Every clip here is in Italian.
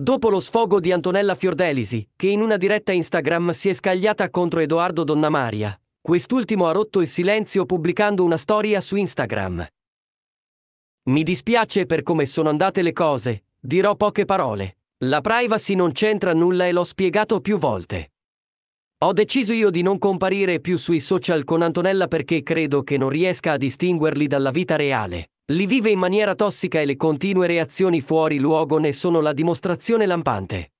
Dopo lo sfogo di Antonella Fiordelisi, che in una diretta Instagram si è scagliata contro Edoardo Donna Maria, quest'ultimo ha rotto il silenzio pubblicando una storia su Instagram. Mi dispiace per come sono andate le cose, dirò poche parole. La privacy non c'entra nulla e l'ho spiegato più volte. Ho deciso io di non comparire più sui social con Antonella perché credo che non riesca a distinguerli dalla vita reale. Li vive in maniera tossica e le continue reazioni fuori luogo ne sono la dimostrazione lampante.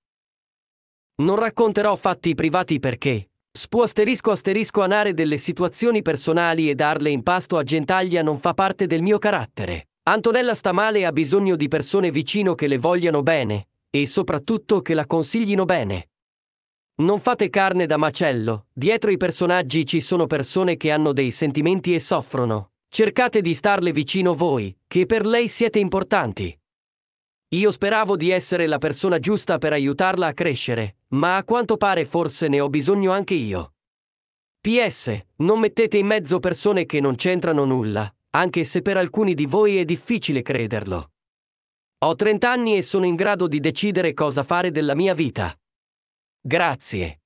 Non racconterò fatti privati perché, Spu asterisco asterisco anare delle situazioni personali e darle in pasto a gentaglia non fa parte del mio carattere. Antonella sta male e ha bisogno di persone vicino che le vogliano bene, e soprattutto che la consiglino bene. Non fate carne da macello, dietro i personaggi ci sono persone che hanno dei sentimenti e soffrono. Cercate di starle vicino voi, che per lei siete importanti. Io speravo di essere la persona giusta per aiutarla a crescere, ma a quanto pare forse ne ho bisogno anche io. PS, non mettete in mezzo persone che non c'entrano nulla, anche se per alcuni di voi è difficile crederlo. Ho 30 anni e sono in grado di decidere cosa fare della mia vita. Grazie.